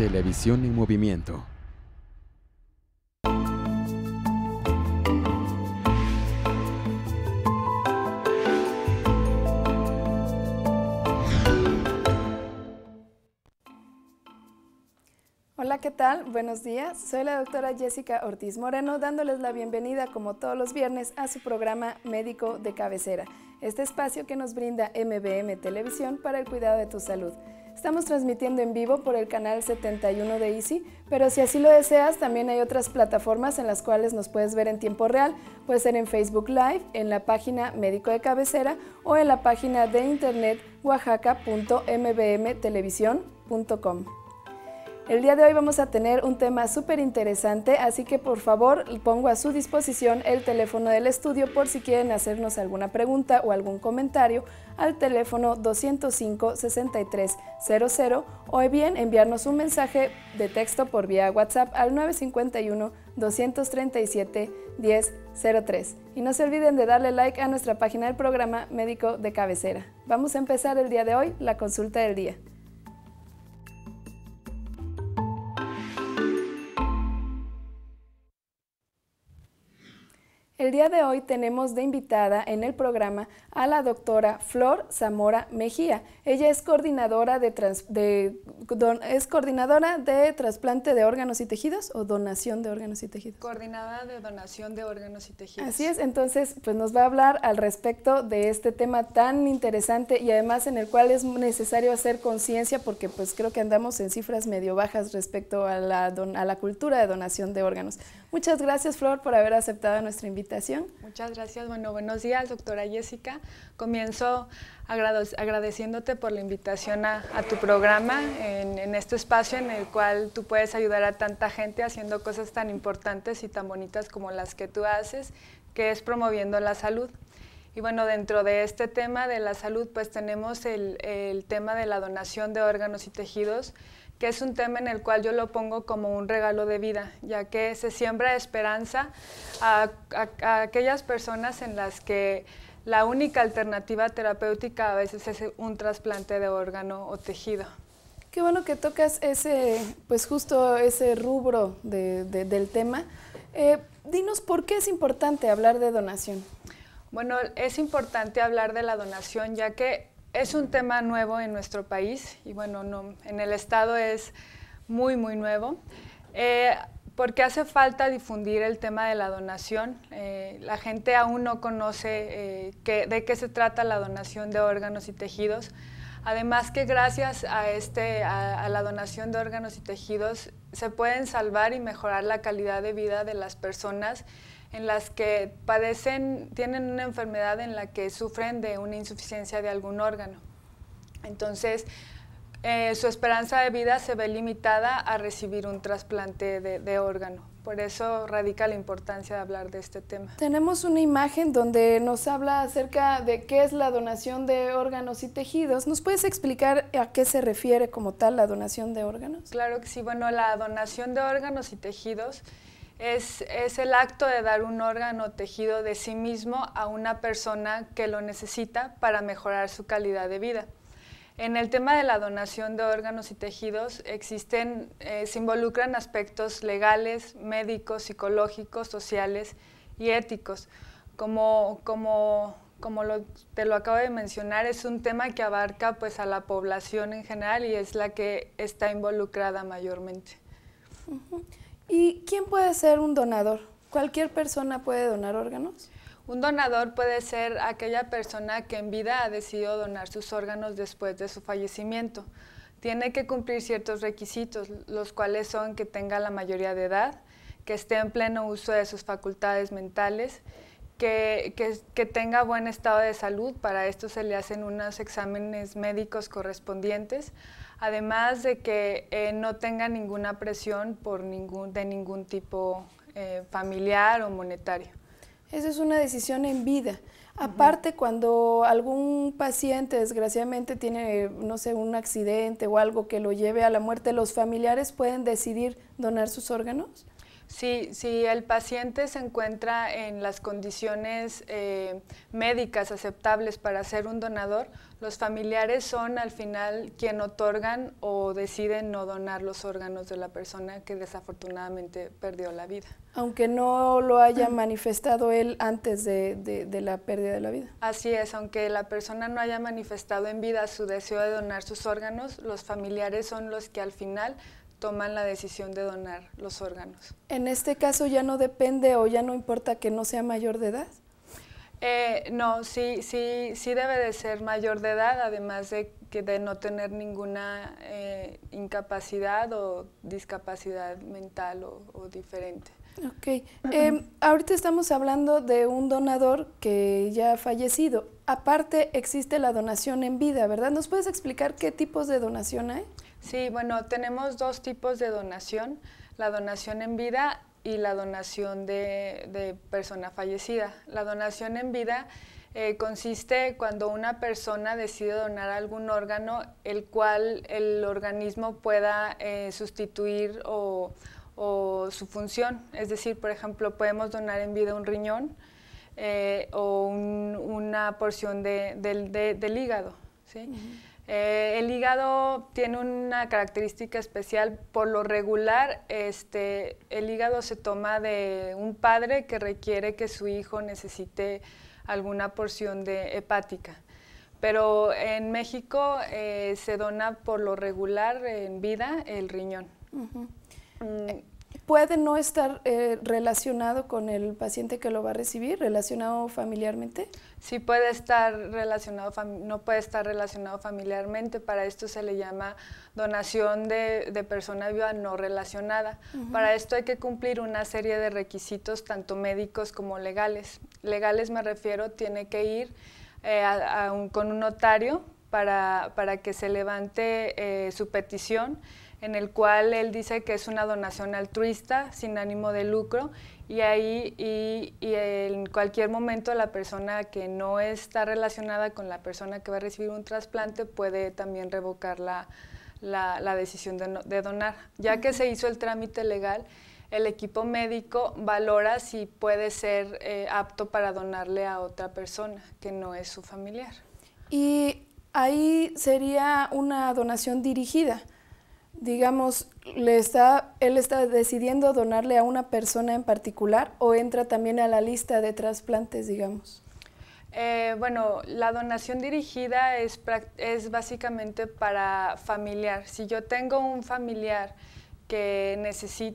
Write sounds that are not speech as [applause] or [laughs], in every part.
Televisión en movimiento. Hola, ¿qué tal? Buenos días. Soy la doctora Jessica Ortiz Moreno dándoles la bienvenida como todos los viernes a su programa Médico de Cabecera, este espacio que nos brinda MBM Televisión para el cuidado de tu salud. Estamos transmitiendo en vivo por el canal 71 de Easy, pero si así lo deseas, también hay otras plataformas en las cuales nos puedes ver en tiempo real. Puede ser en Facebook Live, en la página Médico de Cabecera o en la página de internet oaxaca.mbmtelevisión.com. El día de hoy vamos a tener un tema súper interesante, así que por favor pongo a su disposición el teléfono del estudio por si quieren hacernos alguna pregunta o algún comentario al teléfono 205-6300 o bien enviarnos un mensaje de texto por vía WhatsApp al 951-237-1003. Y no se olviden de darle like a nuestra página del programa Médico de Cabecera. Vamos a empezar el día de hoy la consulta del día. El día de hoy tenemos de invitada en el programa a la doctora Flor Zamora Mejía. Ella es coordinadora de, de es coordinadora de trasplante de órganos y tejidos o donación de órganos y tejidos. Coordinada de donación de órganos y tejidos. Así es, entonces pues nos va a hablar al respecto de este tema tan interesante y además en el cual es necesario hacer conciencia porque pues creo que andamos en cifras medio bajas respecto a la, a la cultura de donación de órganos. Muchas gracias, Flor, por haber aceptado nuestra invitación. Muchas gracias. Bueno, buenos días, doctora Jessica. Comienzo agradeciéndote por la invitación a, tu programa, en, en, este espacio en el cual tú puedes ayudar a tanta gente haciendo cosas tan importantes y tan bonitas como las que tú haces, que es promoviendo la salud. Y bueno, dentro de este tema de la salud, pues tenemos el, tema de la donación de órganos y tejidos, que es un tema en el cual yo lo pongo como un regalo de vida, ya que se siembra esperanza a, aquellas personas en las que la única alternativa terapéutica a veces es un trasplante de órgano o tejido. Qué bueno que tocas ese, pues justo ese rubro del tema. Eh, dinos por qué es importante hablar de donación. Bueno, es importante hablar de la donación ya que es un tema nuevo en nuestro país y bueno, en el Estado es muy, muy nuevo. Eh, porque hace falta difundir el tema de la donación. Eh, la gente aún no conoce eh, de qué se trata la donación de órganos y tejidos. Además que gracias a, este, a, la donación de órganos y tejidos se pueden salvar y mejorar la calidad de vida de las personas en las que padecen, tienen una enfermedad en la que sufren de una insuficiencia de algún órgano. Entonces, eh, su esperanza de vida se ve limitada a recibir un trasplante de, órgano. Por eso radica la importancia de hablar de este tema. Tenemos una imagen donde nos habla acerca de qué es la donación de órganos y tejidos. ¿Nos puedes explicar a qué se refiere como tal la donación de órganos? Claro que sí. Bueno, la donación de órganos y tejidos es, el acto de dar un órgano tejido de sí mismo a una persona que lo necesita para mejorar su calidad de vida. En el tema de la donación de órganos y tejidos existen, eh, se involucran aspectos legales, médicos, psicológicos, sociales y éticos. Como, te lo acabo de mencionar, es un tema que abarca pues, a la población en general y es la que está involucrada mayormente. ¿Y quién puede ser un donador? ¿Cualquier persona puede donar órganos? Un donador puede ser aquella persona que en vida ha decidido donar sus órganos después de su fallecimiento. Tiene que cumplir ciertos requisitos, los cuales son que tenga la mayoría de edad, que esté en pleno uso de sus facultades mentales, que, que, tenga buen estado de salud. Para esto se le hacen unos exámenes médicos correspondientes además de que eh, no tenga ninguna presión por ningún, de ningún tipo eh, familiar o monetario. Esa es una decisión en vida. Aparte, cuando algún paciente desgraciadamente tiene, no sé, un accidente o algo que lo lleve a la muerte, los familiares pueden decidir donar sus órganos Sí, si el paciente se encuentra en las condiciones eh, médicas aceptables para ser un donador, los familiares son al final quien otorgan o deciden no donar los órganos de la persona que desafortunadamente perdió la vida. Aunque no lo haya manifestado él antes de la pérdida de la vida. Así es, aunque la persona no haya manifestado en vida su deseo de donar sus órganos, los familiares son los que al final toman la decisión de donar los órganos. ¿En este caso ya no depende o ya no importa que no sea mayor de edad? Eh, no, sí, sí, sí debe de ser mayor de edad, además de que de no tener ninguna eh, incapacidad o discapacidad mental o, diferente. Ok. Em, ahorita estamos hablando de un donador que ya ha fallecido. Aparte existe la donación en vida, ¿verdad? ¿Nos puedes explicar qué tipos de donación hay? Sí, bueno, tenemos dos tipos de donación, la donación en vida y la donación de, persona fallecida. La donación en vida eh, consiste cuando una persona decide donar algún órgano, el cual el organismo pueda eh, sustituir o, su función. Es decir, por ejemplo, podemos donar en vida un riñón eh, o una porción del, hígado. ¿sí? Eh, el hígado tiene una característica especial. Por lo regular, este, el hígado se toma de un padre que requiere que su hijo necesite alguna porción de hepática. Pero en México eh, se dona por lo regular en vida el riñón puede no estar eh, relacionado con el paciente que lo va a recibir, relacionado familiarmente? Sí puede estar relacionado, no puede estar relacionado familiarmente, para esto se le llama donación de, persona viva no relacionada. Para esto hay que cumplir una serie de requisitos, tanto médicos como legales. Legales me refiero, tiene que ir eh, con un notario para, para que se levante eh, su petición, en el cual él dice que es una donación altruista, sin ánimo de lucro, y ahí y, en cualquier momento la persona que no está relacionada con la persona que va a recibir un trasplante puede también revocar la, la, decisión de, donar. Ya que se hizo el trámite legal, el equipo médico valora si puede ser eh, apto para donarle a otra persona que no es su familiar. Y Ahí sería una donación dirigida. Digamos, le está, él está decidiendo donarle a una persona en particular o entra también a la lista de trasplantes, digamos. Eh, bueno, la donación dirigida es, es básicamente para familiar. Si yo tengo un familiar que,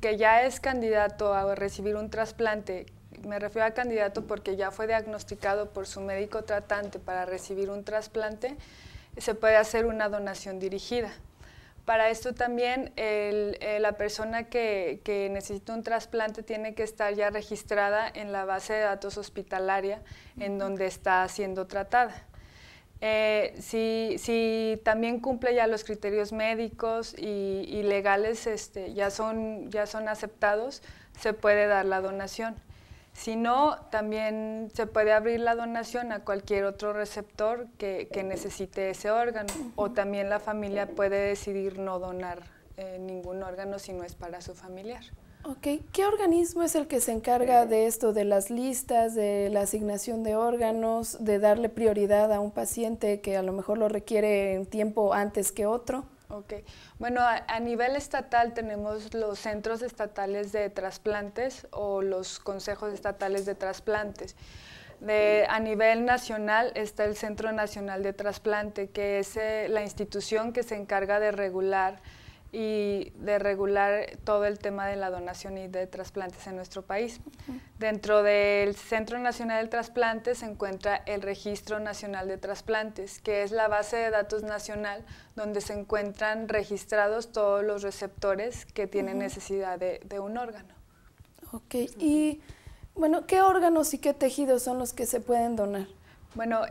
que ya es candidato a recibir un trasplante, me refiero a candidato porque ya fue diagnosticado por su médico tratante para recibir un trasplante, se puede hacer una donación dirigida. Para esto también eh, la persona que, necesita un trasplante tiene que estar ya registrada en la base de datos hospitalaria en donde está siendo tratada. Eh, si, también cumple ya los criterios médicos y, legales, este, ya, ya son aceptados, se puede dar la donación. Si no, también se puede abrir la donación a cualquier otro receptor que, necesite ese órgano o también la familia puede decidir no donar eh, ningún órgano si no es para su familiar. Ok, ¿qué organismo es el que se encarga de esto, de las listas, de la asignación de órganos, de darle prioridad a un paciente que a lo mejor lo requiere en tiempo antes que otro? Okay. Bueno, a, nivel estatal tenemos los centros estatales de trasplantes o los consejos estatales de trasplantes. a nivel nacional está el Centro Nacional de Trasplante, que es eh, la institución que se encarga de regular y de regular todo el tema de la donación y de trasplantes en nuestro país. Dentro del Centro Nacional de Trasplantes se encuentra el Registro Nacional de Trasplantes, que es la base de datos nacional donde se encuentran registrados todos los receptores que tienen necesidad de, un órgano. Ok, y bueno, ¿qué órganos y qué tejidos son los que se pueden donar? Bueno,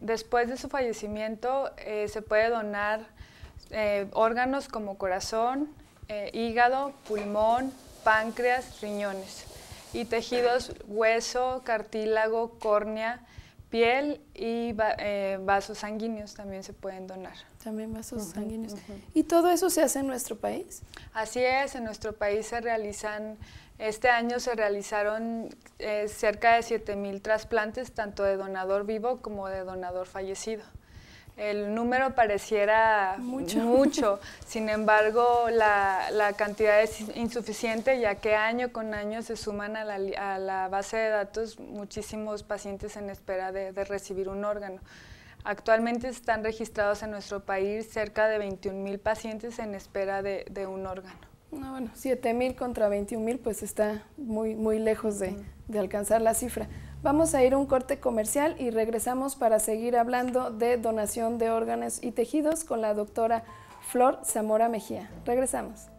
después de su fallecimiento eh, se puede donar eh, órganos como corazón, eh, hígado, pulmón, páncreas, riñones y tejidos hueso, cartílago, córnea, piel y eh, vasos sanguíneos también se pueden donar. También vasos sanguíneos. ¿Y todo eso se hace en nuestro país? Así es, en nuestro país se realizan, este año se realizaron cerca de 7.000 trasplantes, tanto de donador vivo como de donador fallecido. El número pareciera mucho, [laughs] sin embargo la, cantidad es insuficiente ya que año con año se suman a la, a la base de datos muchísimos pacientes en espera de, recibir un órgano. Actualmente están registrados en nuestro país cerca de 21 mil pacientes en espera de un órgano. No, bueno, 7 mil contra 21 mil, pues está muy, muy lejos de, de alcanzar la cifra. Vamos a ir a un corte comercial y regresamos para seguir hablando de donación de órganos y tejidos con la doctora Flor Zamora Mejía. Regresamos.